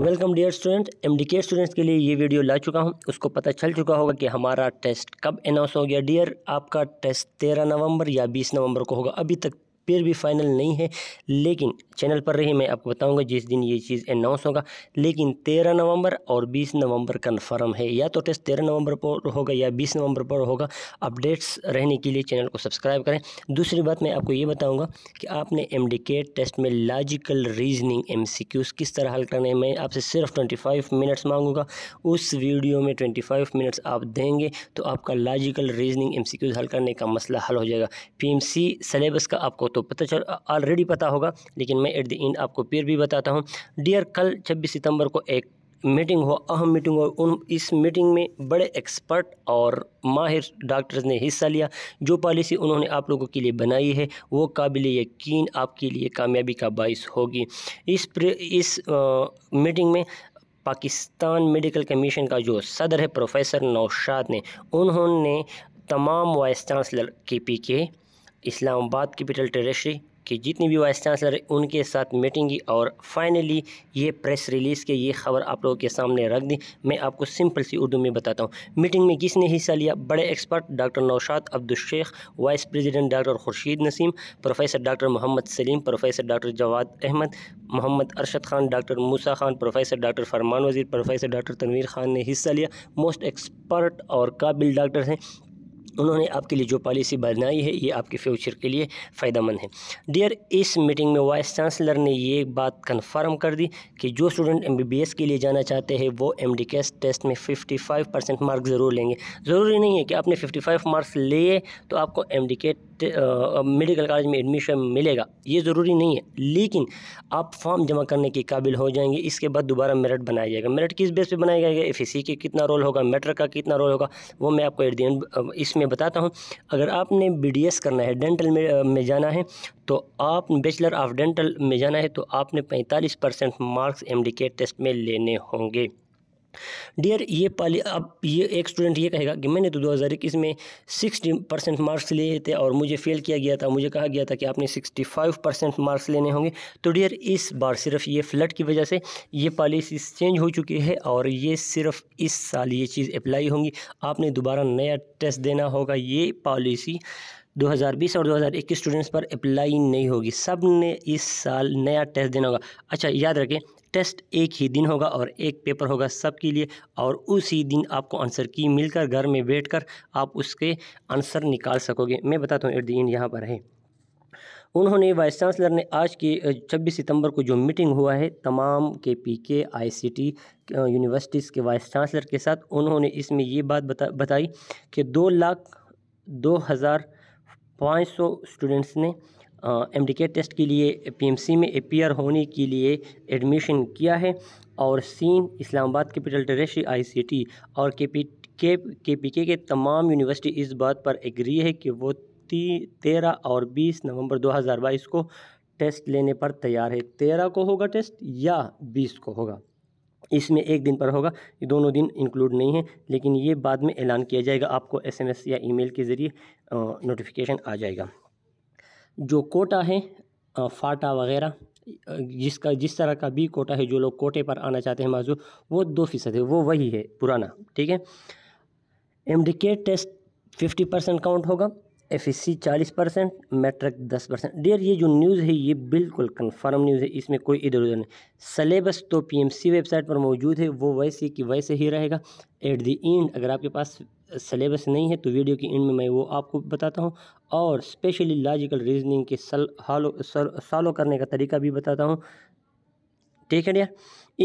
Welcome dear student M D के students के लिए ये वीडियो ला चुका हूँ उसको पता चल चुका होगा कि हमारा टेस्ट कब अनाउंस हो गया डियर आपका टेस्ट तेरह नवंबर या बीस नवंबर को होगा अभी तक फिर भी फाइनल नहीं है लेकिन चैनल पर रही मैं आपको बताऊंगा जिस दिन ये चीज़ अनाउंस होगा लेकिन तेरह नवंबर और बीस नवंबर कन्फर्म है या तो टेस्ट तेरह नवंबर पर होगा या बीस नवंबर पर होगा अपडेट्स रहने के लिए चैनल को सब्सक्राइब करें दूसरी बात मैं आपको ये बताऊँगा कि आपने एम टेस्ट में लॉजिकल रीजनिंग एम किस तरह हल करने मैं आपसे सिर्फ ट्वेंटी मिनट्स मांगूंगा उस वीडियो में ट्वेंटी मिनट्स आप देंगे तो आपका लॉजिकल रीजनिंग एम हल करने का मसला हल हो जाएगा पी सिलेबस का आपको तो तो पता चल ऑलरेडी पता होगा लेकिन मैं एट द एंड आपको फिर भी बताता हूँ डियर कल छब्बीस सितंबर को एक मीटिंग हुआ अहम मीटिंग हुआ उन इस मीटिंग में बड़े एक्सपर्ट और माहिर डॉक्टर्स ने हिस्सा लिया जो पॉलिसी उन्होंने आप लोगों के लिए बनाई है वो काबिल यकीन आपके लिए कामयाबी का बायस होगी इस इस आ, मीटिंग में पाकिस्तान मेडिकल कमीशन का जो सदर है प्रोफेसर नौशाद ने उन्होंने तमाम वाइस चांसलर के पी के इस्लामाबाद कैपिटल टेरेस्ट्री कि जितनी भी वाइस चांसलर उनके साथ मीटिंग की और फाइनली ये प्रेस रिलीज़ के ये खबर आप लोगों के सामने रख दी मैं आपको सिंपल सी उर्दू में बताता हूँ मीटिंग में किसने हिस्सा लिया बड़े expert doctor Naushad Abdul Shaikh vice president doctor Khurshid Naseem professor doctor Mohammad Salim professor doctor Jawad Ahmad Mohammad Arshad Khan doctor Musa Khan professor doctor Farman Wazir professor doctor Tanveer Khan ने हिस्सा लिया मोस्ट एक्सपर्ट और काबिल डॉक्टर हैं उन्होंने आपके लिए जो पॉलिसी बनाई है ये आपके फ्यूचर के लिए फ़ायदेमंद है डियर इस मीटिंग में वाइस चांसलर ने ये बात कन्फर्म कर दी कि जो स्टूडेंट एम के लिए जाना चाहते हैं वो एम टेस्ट में फिफ्टी परसेंट ज़रूर लेंगे ज़रूरी नहीं है कि आपने फिफ्टी मार्क्स लिए तो आपको एम मेडिकल कॉलेज में एडमिशन मिलेगा ये ज़रूरी नहीं है लेकिन आप फॉर्म जमा करने के काबिल हो जाएंगे इसके बाद दोबारा मेरिट बनाया जाएगा मेरिट किस बेस पे बनाया जाएगा एफ एस के कितना रोल होगा मेटर का कितना रोल होगा वो मैं आपको एट इसमें बताता हूँ अगर आपने बी करना है डेंटल में, में जाना है तो आप बेचलर ऑफ डेंटल में जाना है तो आपने पैंतालीस परसेंट मार्क्स एम टेस्ट में लेने होंगे डियर ये पहले अब ये एक स्टूडेंट ये कहेगा कि मैंने तो दो हज़ार इक्कीस में सिक्सटी परसेंट मार्क्स लिए थे और मुझे फेल किया गया था मुझे कहा गया था कि आपने सिक्सटी फाइव परसेंट मार्क्स लेने होंगे तो डियर इस बार सिर्फ ये फ्लड की वजह से ये पॉलिसी चेंज हो चुकी है और ये सिर्फ इस साल ये चीज़ अप्लाई होंगी आपने दोबारा नया टेस्ट देना होगा ये पॉलिसी 2020 और 2021 स्टूडेंट्स पर अप्लाई नहीं होगी सब ने इस साल नया टेस्ट देना होगा अच्छा याद रखें टेस्ट एक ही दिन होगा और एक पेपर होगा सबके लिए और उसी दिन आपको आंसर की मिलकर घर में बैठकर आप उसके आंसर निकाल सकोगे मैं बताता हूँ एट दी यहाँ पर है उन्होंने वाइस चांसलर ने आज की 26 सितंबर को जो मीटिंग हुआ है तमाम K P K I C T universities के वाइस चांसलर के साथ उन्होंने इसमें ये बात बता बताई कि दो लाख दो हज़ार पाँच सौ स्टूडेंट्स ने एम डी के टेस्ट के लिए पी एम सी में अपियर होने के लिए एडमिशन किया है और सीन Islamabad capital territory I C T और के पी के के पी के तमाम यूनिवर्सिटी इस बात पर एग्री है कि वो ती तेरह और बीस नवंबर दो हज़ार बाईस को टेस्ट लेने पर तैयार है तेरह को होगा टेस्ट या बीस को होगा इसमें एक दिन पर होगा ये दोनों दिन इंक्लूड नहीं है लेकिन ये बाद में ऐलान किया जाएगा आपको एसएमएस या ईमेल के ज़रिए नोटिफिकेशन आ जाएगा जो कोटा है फाटा वगैरह जिसका जिस तरह का भी कोटा है जो लोग कोटे पर आना चाहते हैं माजूर वो दो फीसद है वो वही है पुराना ठीक है एम डी के टेस्ट फिफ्टी परसेंट काउंट होगा एफ एस सी चालीस परसेंट मेट्रिक दस परसेंट डेयर ये जो न्यूज़ है ये बिल्कुल कन्फर्म न्यूज़ है इसमें कोई इधर उधर नहीं सलेबस तो सी वेबसाइट पर मौजूद है वो वैसे कि वैसे ही रहेगा एट दी एंड अगर आपके पास सलेबस नहीं है तो वीडियो के एंड में मैं वो आपको बताता हूँ और स्पेशली लॉजिकल रीजनिंग के सल हालो सॉलो करने का तरीका भी बताता हूँ ठीक है डिया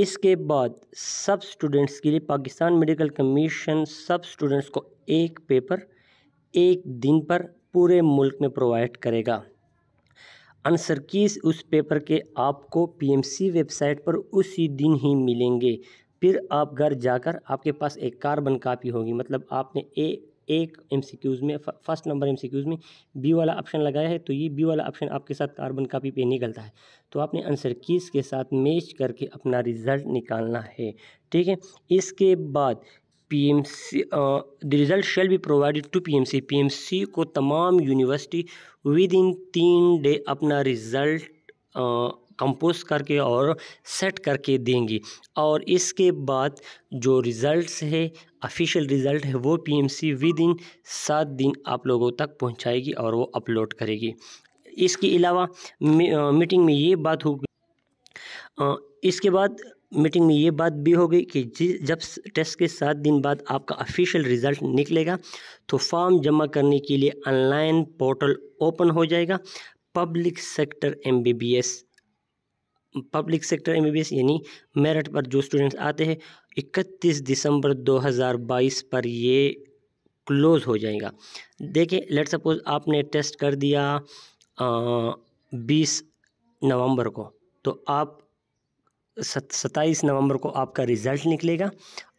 इसके बाद सब स्टूडेंट्स के लिए पाकिस्तान मेडिकल कमीशन सब स्टूडेंट्स को एक पेपर एक दिन पर पूरे मुल्क में प्रोवाइड करेगा आंसर कीज उस पेपर के आपको पीएमसी वेबसाइट पर उसी दिन ही मिलेंगे फिर आप घर जाकर आपके पास एक कार्बन कापी होगी मतलब आपने ए एक एम में फर्स्ट नंबर एम में बी वाला ऑप्शन लगाया है तो ये बी वाला ऑप्शन आपके साथ कार्बन कापी पे निकलता है तो आपने आंसर कीस के साथ मैच करके अपना रिज़ल्ट निकालना है ठीक है इसके बाद PMC the result shall be provided to PMC PMC को तमाम यूनिवर्सिटी विद इन तीन डे अपना रिज़ल्ट कंपोस्ट करके और सेट करके देंगे और इसके बाद जो रिज़ल्ट्स है ऑफिशियल रिज़ल्ट है वो पीएमसी विद इन सात दिन आप लोगों तक पहुंचाएगी और वो अपलोड करेगी इसके अलावा मीटिंग में ये बात होगी इसके बाद मीटिंग में ये बात भी हो गई कि जब टेस्ट के सात दिन बाद आपका ऑफिशियल रिज़ल्ट निकलेगा तो फॉर्म जमा करने के लिए ऑनलाइन पोर्टल ओपन हो जाएगा public sector MBBS public sector MBBS यानी मेरिट पर जो स्टूडेंट्स आते हैं 31 दिसंबर 2022 पर ये क्लोज़ हो जाएगा देखिए लेट सपोज आपने टेस्ट कर दिया बीस नवंबर को तो आप सत्ताईस नवंबर को आपका रिज़ल्ट निकलेगा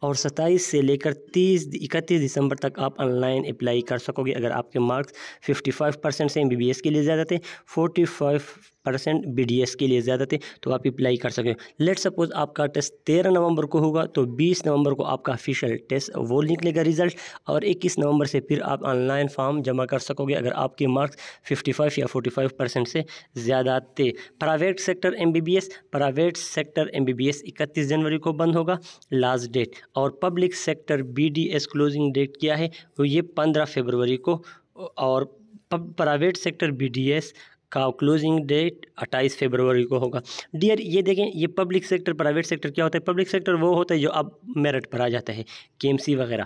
और सत्ताईस से लेकर तीस इकतीस दिसंबर तक आप ऑनलाइन अप्लाई कर सकोगे अगर आपके मार्क्स फिफ्टी फाइव परसेंट से एम बी बी एस के लिए ज़्यादा थे forty five percent B D S के लिए ज़्यादा थे तो आप अप्लाई कर सकें लेट सपोज आपका टेस्ट तेरह नवंबर को होगा तो बीस नवंबर को आपका ऑफिशियल टेस्ट वो निकलेगा रिज़ल्ट और इक्कीस नवंबर से फिर आप ऑनलाइन फॉर्म जमा कर सकोगे अगर आपके मार्क्स फिफ्टी फाइव या फोर्टी फाइव परसेंट से ज़्यादा थे private sector M B B S private sector sector M B B S इकतीस जनवरी को बंद होगा लास्ट डेट और public sector B D S closing date क्या है वो तो ये पंद्रह फरवरी को और private sector B D S का क्लोजिंग डेट 28 फरवरी को होगा डियर ये देखें ये पब्लिक सेक्टर प्राइवेट सेक्टर क्या होता है पब्लिक सेक्टर वो होता है जो अब मेरिट पर आ जाता है के वगैरह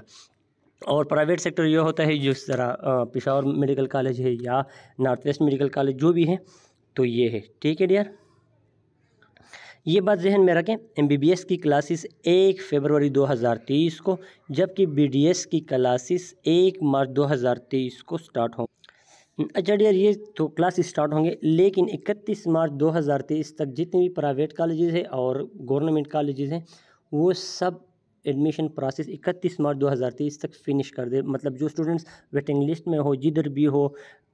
और प्राइवेट सेक्टर ये होता है जिस तरह पिशावर मेडिकल कॉलेज है या नॉर्थ वेस्ट मेडिकल कॉलेज जो भी है तो ये है ठीक है डियर ये बात जहन में रखें एमबीबीएस की क्लासेस एक फरवरी 2023 को जबकि बीडीएस की क्लासेस एक मार्च 2023 को स्टार्ट हों अच्छा डियर ये तो क्लास स्टार्ट होंगे लेकिन 31 मार्च 2023 तक जितने भी प्राइवेट कॉलेजेस हैं और गवर्नमेंट कॉलेजेस हैं वो सब एडमिशन प्रोसेस 31 मार्च 2023 तक फिनिश कर दे मतलब जो स्टूडेंट्स वेटिंग लिस्ट में हो जिधर भी हो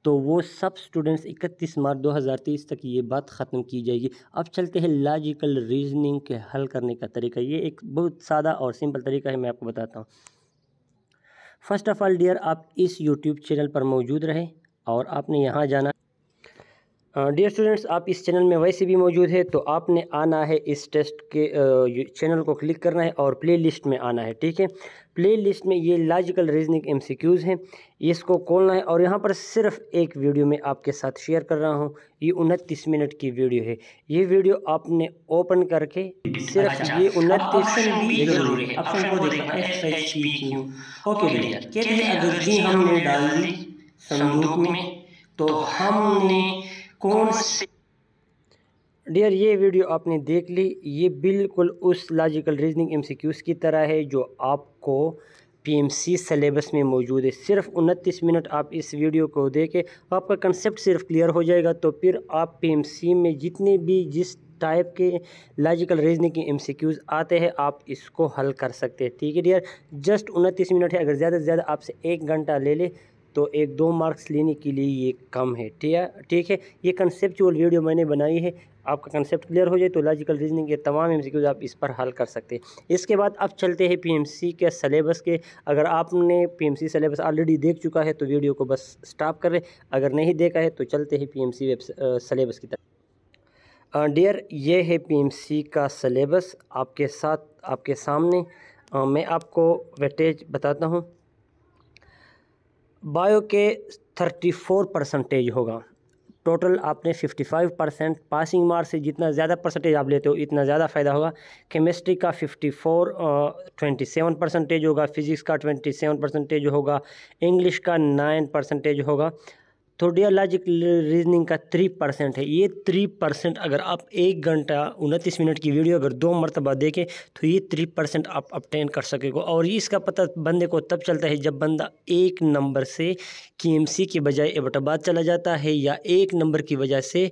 तो वो सब स्टूडेंट्स 31 मार्च 2023 तक ये बात ख़त्म की जाएगी अब चलते हैं लॉजिकल रीजनिंग के हल करने का तरीका ये एक बहुत सादा और सिंपल तरीका है मैं आपको बताता हूँ फर्स्ट ऑफ़ ऑल डियर आप इस यूट्यूब चैनल पर मौजूद रहें और आपने यहाँ जाना डियर स्टूडेंट्स आप इस चैनल में वैसे भी मौजूद है तो आपने आना है इस टेस्ट के चैनल को क्लिक करना है और प्ले लिस्ट में आना है ठीक है प्ले लिस्ट में ये लॉजिकल रीजनिंग एम हैं इसको खोलना है और यहाँ पर सिर्फ एक वीडियो में आपके साथ शेयर कर रहा हूँ ये उनतीस मिनट की वीडियो है ये वीडियो आपने ओपन करके सिर्फ अच्छा, ये अच्छा। उनतीस हमने संदूक में तो, तो हमने कौन सी डियर ये वीडियो आपने देख ली ये बिल्कुल उस लॉजिकल रीजनिंग एमसीक्यूज़ की तरह है जो आपको पीएमसी सिलेबस में मौजूद है सिर्फ उनतीस मिनट आप इस वीडियो को देखें आपका कंसेप्ट सिर्फ क्लियर हो जाएगा तो फिर आप पीएमसी में जितने भी जिस टाइप के लॉजिकल रीजनिंग के एमसीक्यूज़ आते हैं आप इसको हल कर सकते हैं ठीक है डियर जस्ट उनतीस मिनट है अगर ज़्यादा से ज़्यादा आपसे एक घंटा ले लें तो एक दो मार्क्स लेने के लिए ये कम है ठीक है ये कंसेप्चुअल वीडियो मैंने बनाई है आपका कंसेप्ट क्लियर हो जाए तो लॉजिकल रीजनिंग के तमाम एम आप इस पर हल कर सकते हैं इसके बाद अब चलते हैं पीएमसी के सलेबस के अगर आपने पीएमसी सलेबस ऑलरेडी देख चुका है तो वीडियो को बस स्टॉप करें अगर नहीं देखा है तो चलते हैं पीएमसी वेब सलेबस की तरफ डियर uh, ये है पीएमसी का सलेबस आपके साथ आपके सामने आ, uh, मैं आपको वेटेज बताता हूँ बायो के थर्टी फोर परसेंटेज होगा टोटल आपने 55 परसेंट पासिंग मार्क्स से जितना ज़्यादा परसेंटेज आप लेते हो इतना ज़्यादा फ़ायदा होगा केमिस्ट्री का 54 27 परसेंटेज होगा फिज़िक्स का 27 परसेंटेज होगा इंग्लिश का 9 परसेंटेज होगा थोडियोलॉजिकल रीजनिंग का थ्री परसेंट है ये थ्री परसेंट अगर आप एक घंटा उनतीस मिनट की वीडियो अगर दो मरतबा देखें तो ये थ्री परसेंट आप अपटेन कर सकेगा और इसका पता बंदे को तब चलता है जब बंदा एक नंबर से के बजाय एबटाबाद चला जाता है या एक नंबर की वजह से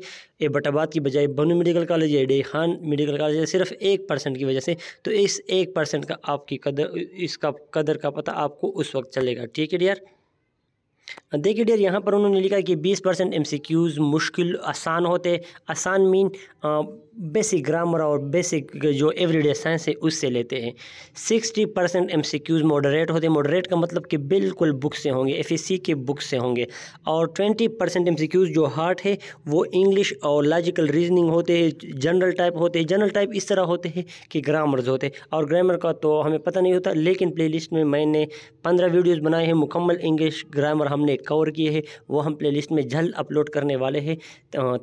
एबटाबाद की बजाय बनू मेडिकल कॉलेज या डेहान मेडिकल कॉलेज सिर्फ एक परसेंट की वजह से तो इस एक परसेंट का आपकी कदर इसका कदर का पता आपको उस वक्त चलेगा ठीक है डियर देखिए डेयर यहाँ पर उन्होंने लिखा कि 20 परसेंट एम मुश्किल आसान होते आसान मीन बेसिक ग्रामर और बेसिक जो एवरीडे साइंस है उससे लेते हैं sixty percent M C Qs moderate होते हैं मॉडरेट का मतलब कि बिल्कुल बुक से होंगे एफ एस सी के बुक से होंगे और twenty percent M C Qs जो हार्ट है वो इंग्लिश और लॉजिकल रीजनिंग होते हैं जनरल टाइप होते हैं जनरल टाइप इस तरह होते हैं कि ग्रामर्स होते हैं और ग्रामर का तो हमें पता नहीं होता लेकिन प्ले लिस्ट में मैंने पंद्रह वीडियोज़ बनाए हैं मुकम्मल इंग्लिश ग्रामर हमने कवर किए हैं वो हम प्ले लिस्ट में जल्द अपलोड करने वाले हैं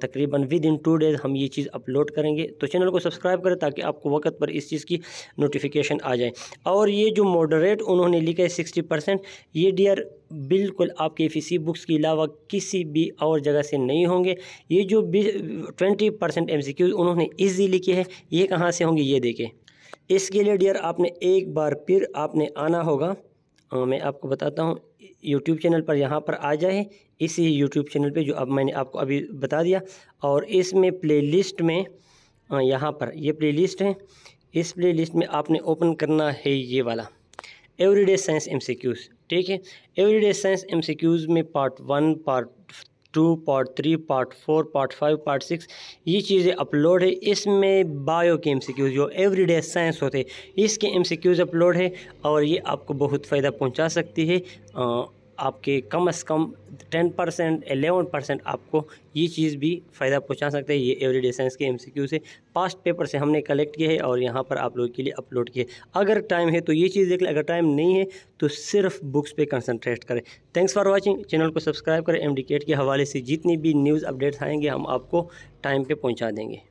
तकरीबन विद इन टू डेज़ हम ये चीज़ अपलोड कर करेंगे तो चैनल को सब्सक्राइब करें ताकि आपको वक्त पर इस चीज़ की नोटिफिकेशन आ जाए और ये जो मॉडरेट उन्होंने लिखा है सिक्सटी परसेंट ये डियर बिल्कुल आपके फीसी बुक्स के अलावा किसी भी और जगह से नहीं होंगे ये जो ट्वेंटी परसेंट एम उन्होंने ईजी लिखे हैं ये कहाँ से होंगे ये देखें इसके लिए डियर आपने एक बार फिर आपने आना होगा आ, मैं आपको बताता हूँ यूट्यूब चैनल पर यहाँ पर आ जाए इसी यूट्यूब चैनल पे जो अब मैंने आपको अभी बता दिया और इसमें प्लेलिस्ट में हाँ, यहाँ पर ये प्लेलिस्ट है इस प्लेलिस्ट में आपने ओपन करना है ये वाला एवरीडे साइंस एमसीक्यूज ठीक है एवरीडे साइंस एमसीक्यूज में part one part two part three part four part five part six ये चीज़ें अपलोड है इसमें बायो के एम सी क्यूज़ जो एवरीडे साइंस होते हैं इसके एम सी क्यूज़ अपलोड है और ये आपको बहुत फ़ायदा पहुँचा सकती है आपके कम अज़ कम टेन परसेंट एलेवन परसेंट आपको ये चीज़ भी फ़ायदा पहुंचा सकते हैं ये एवरीडे साइंस के एमसीक्यू से पास्ट पेपर से हमने कलेक्ट किया है और यहाँ पर आप लोगों के लिए अपलोड किया है अगर टाइम है तो ये चीज़ देख लें अगर टाइम नहीं है तो सिर्फ बुक्स पर कंसनट्रेट करें थैंक्स फॉर वॉचिंग चैनल को सब्सक्राइब करें एम के हवाले से जितनी भी न्यूज़ अपडेट्स आएंगे हम आपको टाइम पर पहुँचा देंगे